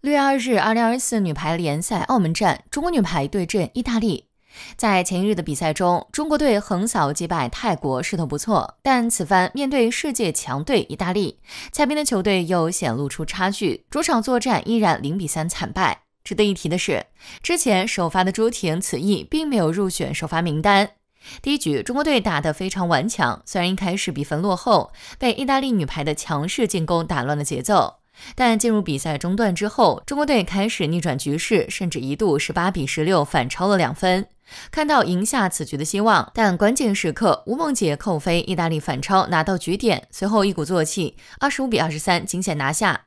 六月二日，二零二四女排联赛澳门站，中国女排对阵意大利。在前一日的比赛中，中国队横扫击败泰国，势头不错。但此番面对世界强队意大利，蔡斌的球队又显露出差距，主场作战依然零比三惨败。值得一提的是，之前首发的朱婷此役并没有入选首发名单。第一局，中国队打得非常顽强，虽然一开始比分落后，被意大利女排的强势进攻打乱了节奏。但进入比赛中段之后，中国队开始逆转局势，甚至一度十八比十六反超了两分。看到赢下此局的希望，但关键时刻，吴梦洁扣飞，意大利反超拿到局点，随后一鼓作气，二十五比二十三惊险拿下。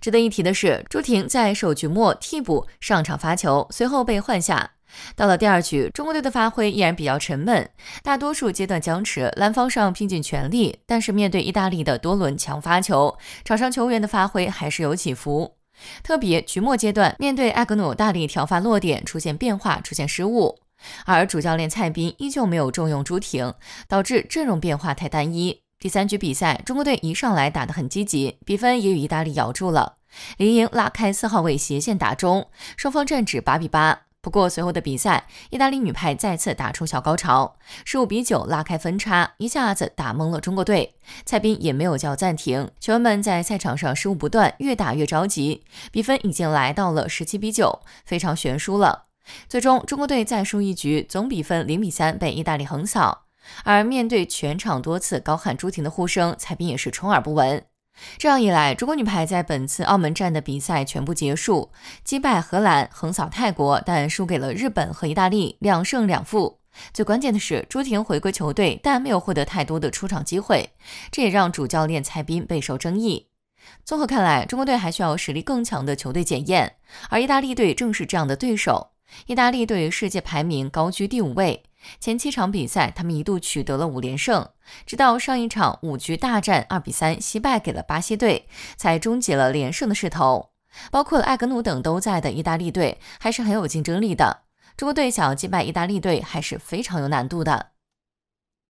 值得一提的是，朱婷在首局末替补上场发球，随后被换下。到了第二局，中国队的发挥依然比较沉闷，大多数阶段僵持，蓝方上拼尽全力，但是面对意大利的多轮强发球，场上球员的发挥还是有起伏。特别局末阶段，面对艾格努大力调发落点出现变化，出现失误。而主教练蔡斌依旧没有重用朱婷，导致阵容变化太单一。第三局比赛，中国队一上来打得很积极，比分也与意大利咬住了。林莹拉开四号位斜线打中，双方战至八比八。不过随后的比赛，意大利女排再次打出小高潮，十五比九拉开分差，一下子打懵了中国队。蔡斌也没有叫暂停，球员们在赛场上失误不断，越打越着急，比分已经来到了十七比九，非常悬殊了。最终中国队再输一局，总比分零比三被意大利横扫。而面对全场多次高喊朱婷的呼声，蔡斌也是充耳不闻。这样一来，中国女排在本次澳门站的比赛全部结束，击败荷兰，横扫泰国，但输给了日本和意大利，两胜两负。最关键的是，朱婷回归球队，但没有获得太多的出场机会，这也让主教练蔡斌备受争议。综合看来，中国队还需要实力更强的球队检验，而意大利队正是这样的对手。意大利队世界排名高居第五位。前七场比赛，他们一度取得了五连胜，直到上一场五局大战二比三惜败给了巴西队，才终结了连胜的势头。包括艾格努等都在的意大利队还是很有竞争力的，中国队想要击败意大利队还是非常有难度的。